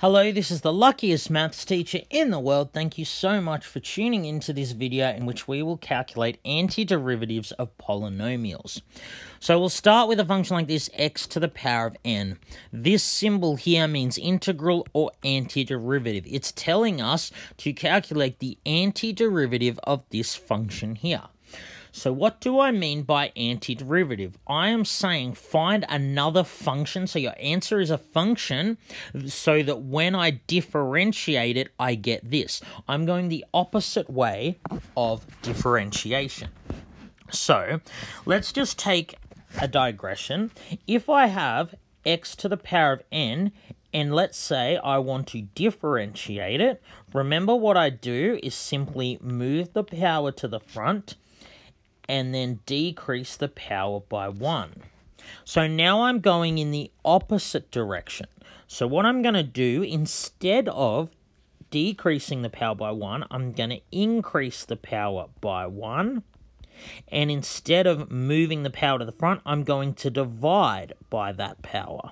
Hello, this is the luckiest maths teacher in the world. Thank you so much for tuning into this video in which we will calculate antiderivatives of polynomials. So we'll start with a function like this, x to the power of n. This symbol here means integral or antiderivative. It's telling us to calculate the antiderivative of this function here. So what do I mean by antiderivative? I am saying find another function. So your answer is a function so that when I differentiate it, I get this. I'm going the opposite way of differentiation. So let's just take a digression. If I have x to the power of n and let's say I want to differentiate it, remember what I do is simply move the power to the front and then decrease the power by 1. So now I'm going in the opposite direction. So what I'm going to do, instead of decreasing the power by 1, I'm going to increase the power by 1. And instead of moving the power to the front, I'm going to divide by that power.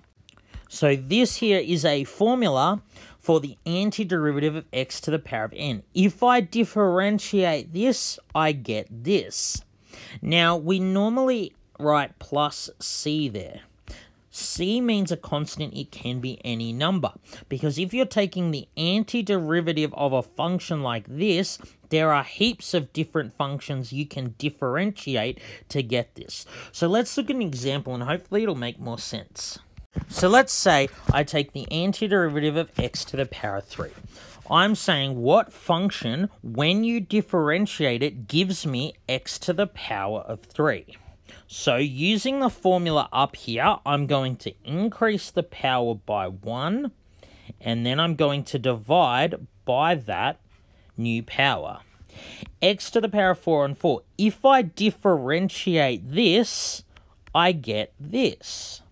So this here is a formula for the antiderivative of x to the power of n. If I differentiate this, I get this. Now, we normally write plus c there. C means a constant, it can be any number. Because if you're taking the antiderivative of a function like this, there are heaps of different functions you can differentiate to get this. So let's look at an example and hopefully it'll make more sense. So let's say I take the antiderivative of x to the power 3. I'm saying what function, when you differentiate it, gives me x to the power of 3. So using the formula up here, I'm going to increase the power by 1, and then I'm going to divide by that new power. x to the power of 4 on 4. If I differentiate this, I get this.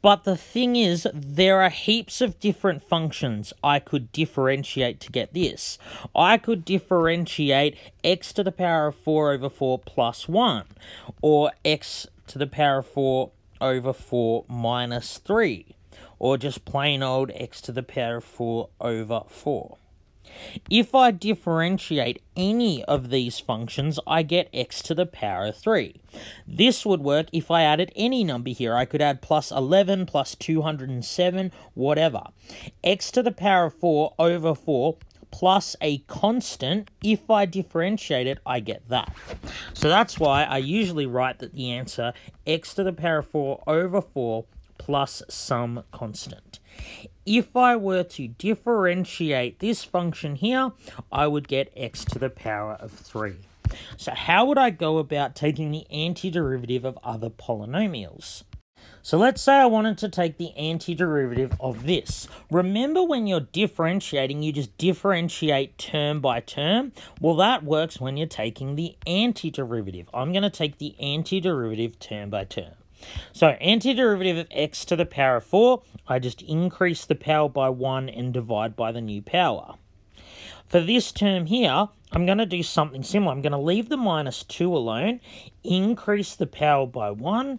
But the thing is, there are heaps of different functions I could differentiate to get this. I could differentiate x to the power of 4 over 4 plus 1, or x to the power of 4 over 4 minus 3, or just plain old x to the power of 4 over 4. If I differentiate any of these functions, I get x to the power of 3. This would work if I added any number here. I could add plus 11, plus 207, whatever. x to the power of 4 over 4 plus a constant. If I differentiate it, I get that. So that's why I usually write that the answer x to the power of 4 over 4 plus some constant. If I were to differentiate this function here, I would get x to the power of 3. So how would I go about taking the antiderivative of other polynomials? So let's say I wanted to take the antiderivative of this. Remember when you're differentiating, you just differentiate term by term? Well, that works when you're taking the antiderivative. I'm going to take the antiderivative term by term. So antiderivative of x to the power of 4, I just increase the power by 1 and divide by the new power. For this term here, I'm going to do something similar. I'm going to leave the minus 2 alone, increase the power by 1,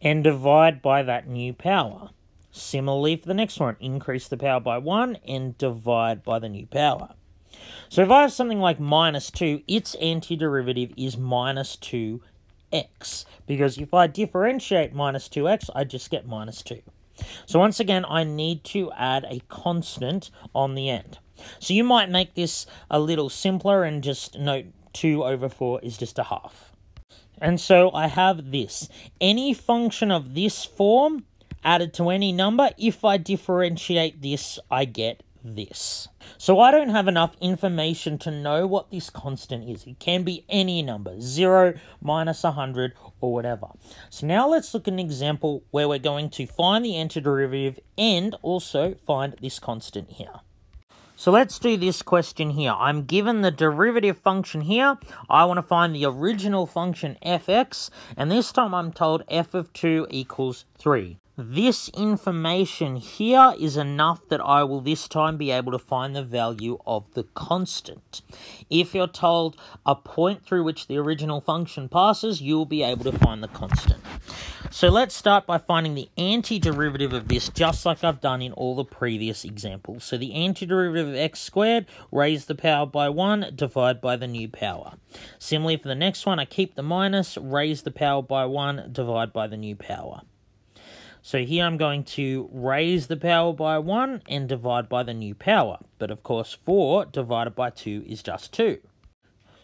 and divide by that new power. Similarly for the next one, increase the power by 1 and divide by the new power. So if I have something like minus 2, its antiderivative is minus 2 x. Because if I differentiate minus 2x, I just get minus 2. So once again, I need to add a constant on the end. So you might make this a little simpler and just note 2 over 4 is just a half. And so I have this. Any function of this form added to any number, if I differentiate this, I get this. So I don't have enough information to know what this constant is. It can be any number, 0, minus 100, or whatever. So now let's look at an example where we're going to find the antiderivative and also find this constant here. So let's do this question here. I'm given the derivative function here. I want to find the original function fx, and this time I'm told f of 2 equals 3. This information here is enough that I will this time be able to find the value of the constant. If you're told a point through which the original function passes, you'll be able to find the constant. So let's start by finding the antiderivative of this, just like I've done in all the previous examples. So the antiderivative of x squared, raise the power by 1, divide by the new power. Similarly for the next one, I keep the minus, raise the power by 1, divide by the new power. So here I'm going to raise the power by 1 and divide by the new power. But of course 4 divided by 2 is just 2.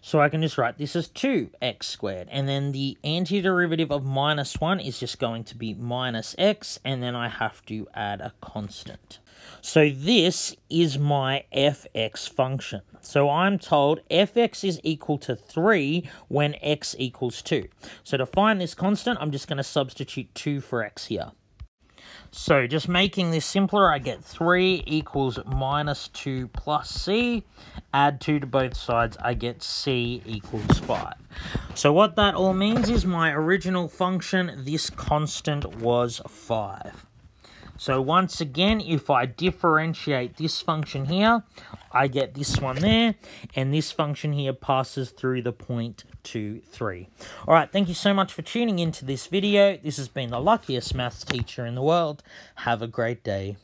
So I can just write this as 2x squared. And then the antiderivative of minus 1 is just going to be minus x. And then I have to add a constant. So this is my fx function. So I'm told fx is equal to 3 when x equals 2. So to find this constant, I'm just going to substitute 2 for x here. So just making this simpler, I get 3 equals minus 2 plus c. Add 2 to both sides, I get c equals 5. So what that all means is my original function, this constant was 5. So once again, if I differentiate this function here, I get this one there, and this function here passes through the point two, three. All right, thank you so much for tuning into this video. This has been the luckiest maths teacher in the world. Have a great day.